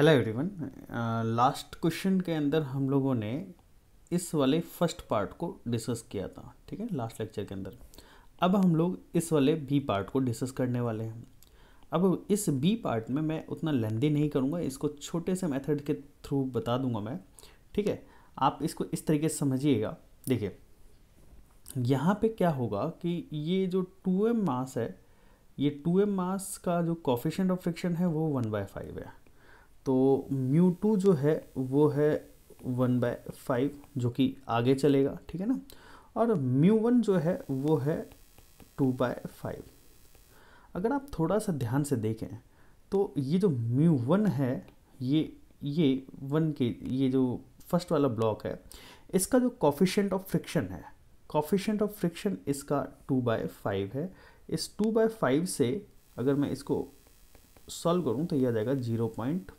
Hello everyone last question के अंदर हम लोगों ने इस वाले फर्स्ट पार्ट को डिस्कस किया था ठीक है लास्ट लेक्चर के अंदर अब हम लोग इस वाले बी पार्ट को डिस्कस करने वाले हैं अब इस बी पार्ट में मैं उतना लेंदी नहीं करूँगा इसको छोटे से मेथड के थ्रू बता दूंगा मैं ठीक है आप इसको इस तरीके से समझिएगा देखिए यहाँ पर क्या होगा कि ये जो टू एम मास है ये टू एम मास का जो कॉफिशेंट ऑफ फ्रिक्शन है वो वन बाय फाइव है तो म्यू टू जो है वो है वन बाय फाइव जो कि आगे चलेगा ठीक है ना और म्यू वन जो है वो है टू बाय फाइव अगर आप थोड़ा सा ध्यान से देखें तो ये जो म्यू वन है ये ये वन के ये जो फर्स्ट वाला ब्लॉक है इसका जो कॉफिशेंट ऑफ फ्रिक्शन है कॉफिशेंट ऑफ फ्रिक्शन इसका टू बाय फाइव है इस टू बाय फाइव से अगर मैं इसको सॉल्व करूँ तो यह आ जाएगा जीरो पॉइंट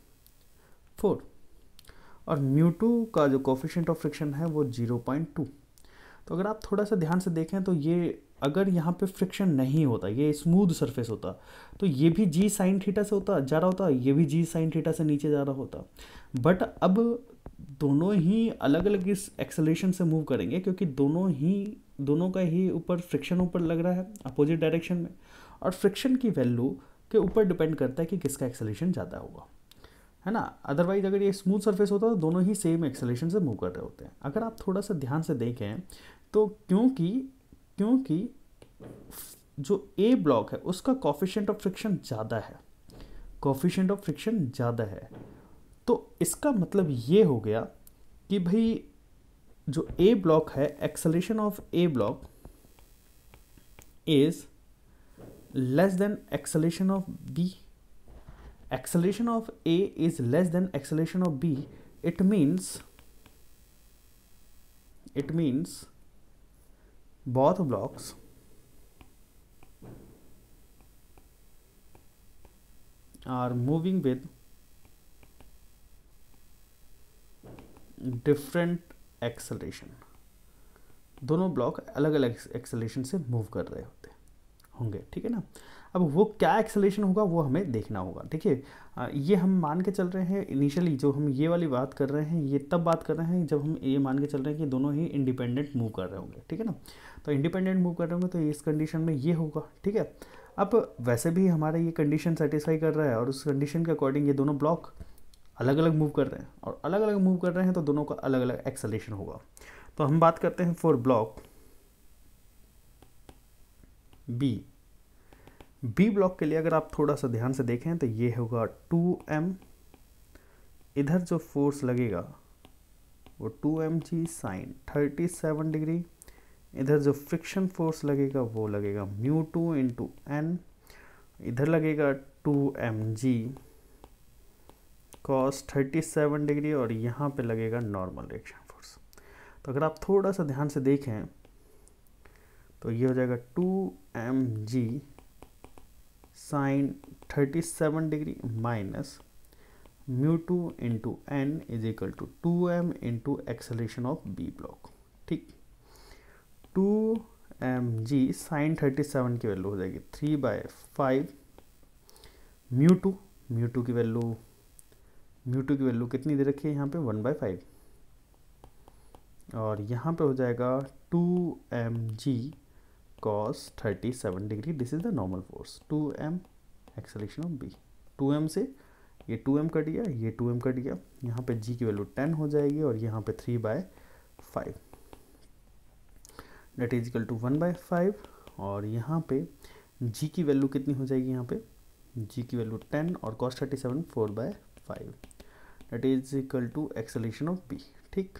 फोर और म्यू टू का जो कोफिशेंट ऑफ फ्रिक्शन है वो जीरो पॉइंट टू तो अगर आप थोड़ा सा ध्यान से देखें तो ये अगर यहाँ पे फ्रिक्शन नहीं होता ये स्मूथ सरफेस होता तो ये भी जी साइन थीटा से होता जा रहा होता ये भी जी साइन थीटा से नीचे जा रहा होता बट अब दोनों ही अलग अलग इस एक्सेलेशन से मूव करेंगे क्योंकि दोनों ही दोनों का ही ऊपर फ्रिक्शन ऊपर लग रहा है अपोजिट डायरेक्शन में और फ्रिक्शन की वैल्यू के ऊपर डिपेंड करता है कि किसका एक्सेलेशन ज़्यादा होगा है ना अदरवाइज अगर ये स्मूथ सरफेस होता तो दोनों ही सेम एक्सेलेशन से मूव कर रहे होते हैं अगर आप थोड़ा सा ध्यान से देखें तो क्योंकि क्योंकि जो ए ब्लॉक है उसका कॉफिशेंट ऑफ फ्रिक्शन ज़्यादा है कॉफिशेंट ऑफ फ्रिक्शन ज़्यादा है तो इसका मतलब ये हो गया कि भाई जो ए ब्लॉक है acceleration of A block is less than acceleration of B acceleration of a is less than acceleration of b it means it means both blocks are moving with different acceleration दोनों block अलग अलग acceleration से move कर रहे होते होंगे ठीक है ना अब वो क्या एक्सेलेशन होगा वो हमें देखना होगा ठीक है ये हम मान के चल रहे हैं इनिशियली जो हम ये वाली बात कर रहे हैं ये तब बात कर रहे हैं जब हम ये मान के चल रहे हैं कि दोनों ही इंडिपेंडेंट मूव कर रहे होंगे ठीक है ना तो इंडिपेंडेंट मूव कर रहे होंगे तो इस कंडीशन में ये होगा ठीक है अब वैसे भी हमारा ये कंडीशन सेटिस्फाई कर रहा है और उस कंडीशन के अकॉर्डिंग ये दोनों ब्लॉक अलग अलग मूव कर रहे हैं और अलग अलग मूव कर रहे हैं तो दोनों का अलग अलग एक्सलेशन होगा तो हम बात करते हैं for block B B block के लिए अगर आप थोड़ा सा ध्यान से देखें तो ये होगा टू एम इधर जो फोर्स लगेगा वो two m g sine thirty seven degree इधर जो फ्रिक्शन फोर्स लगेगा वो लगेगा म्यू टू इंटू एन इधर लगेगा two m g cos thirty seven degree और यहाँ पे लगेगा नॉर्मल रिएक्शन फोर्स तो अगर आप थोड़ा सा ध्यान से देखें तो ये हो जाएगा two m g sine 37 degree minus mu two into N is equal to two m into acceleration of B block ठीक two m g sine thirty seven की वैल्यू हो जाएगी three by five mu two mu two की value mu two की value कितनी दे रखी है यहाँ पे वन बाय फाइव और यहाँ पे हो जाएगा two m g cos 37 degree this is the normal force 2m acceleration of B 2m से ये 2m कट गया ये 2m कट गया यहाँ पे g की वैल्यू 10 हो जाएगी और यहाँ पे 3 by five that is equal to one by five और यहाँ पे g की वैल्यू कितनी हो जाएगी यहाँ पे g की वैल्यू 10 और cos 37 4 by five that is equal to acceleration of B ठीक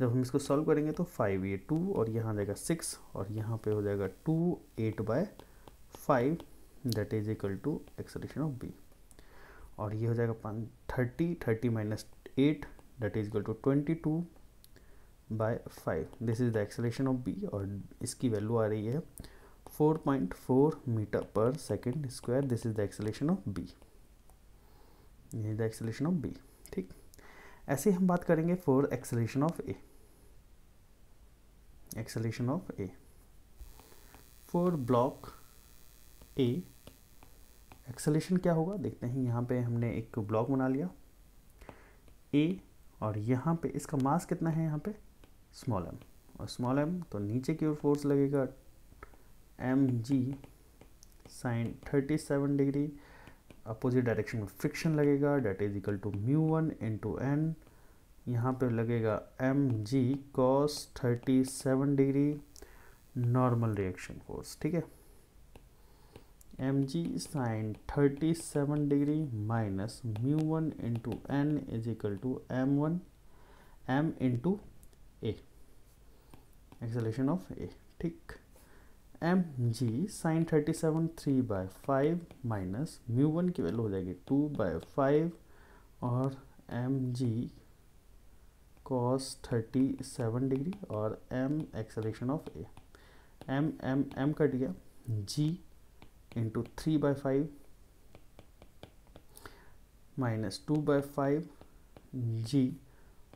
जब हम इसको सॉल्व करेंगे तो फाइव ये टू और यहाँ आ जाएगा सिक्स और यहाँ पे हो जाएगा two eight by five that is equal to acceleration of B और ये हो जाएगा पान thirty thirty minus eight that is equal to twenty two by five this is the acceleration of B और इसकी वैल्यू आ रही है four point four metre per second square this is the acceleration of B ये the acceleration of B ठीक ऐसे हम बात करेंगे for acceleration of A acceleration of A. For block A acceleration क्या होगा देखते हैं यहाँ पे हमने एक ब्लॉक बना लिया ए और यहाँ पे इसका मास कितना है यहाँ पे स्मॉल एम और स्मॉल एम तो नीचे की ओर फोर्स लगेगा m g sine thirty seven degree opposite direction में फ्रिक्शन लगेगा that is equal to mu one into N यहाँ पे लगेगा m g cos thirty seven degree normal reaction force ठीक है m g sine thirty seven degree minus mu one into N is equal to m one m into A acceleration of ए ठीक m g sine thirty seven three by five minus mu one की value हो जाएगी two by five और m g cos thirty seven degree और m acceleration of A m m m cut गया g into three by five minus two by five g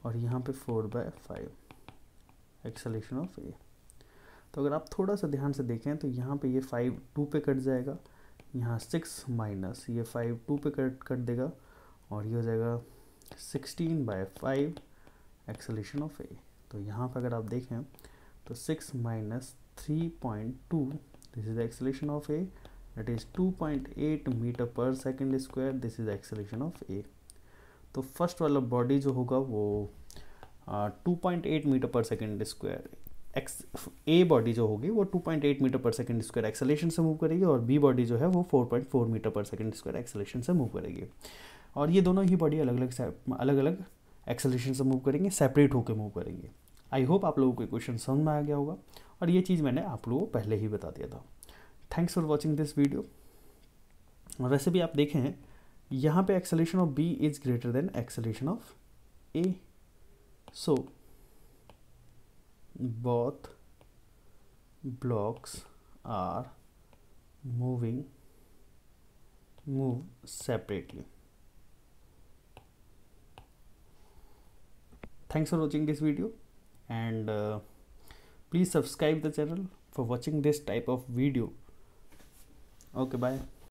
और यहाँ पे four by five acceleration of A तो अगर आप थोड़ा सा ध्यान से देखें तो यहाँ पे ये फाइव टू पे कट जाएगा यहाँ सिक्स माइनस ये फाइव टू पे कट कट देगा और ये हो जाएगा sixteen by five acceleration of A तो यहाँ पर अगर आप देखें तो six minus three point two this is acceleration of A two point eight metre per second square this is acceleration of A तो फर्स्ट वाला बॉडी जो होगा वो two point eight metre per second square एक्स A body जो होगी वो 2.8 metre per second square acceleration से मूव करेगी और बी बॉडी जो है वो 4.4 metre per second square acceleration से मूव करेगी और ये दोनों ही बॉडी अलग अलग अलग अलग एक्सेलेशन से मूव करेंगे सेपरेट होकर मूव करेंगे आई होप आप लोगों को क्वेश्चन समझ में आ गया होगा और ये चीज़ मैंने आप लोगों को पहले ही बता दिया था thanks for watching this video और वैसे भी आप देखें यहाँ पे acceleration of B is greater than acceleration of A so both blocks are moving move separately thanks for watching this video and uh, please subscribe the channel for watching this type of video okay bye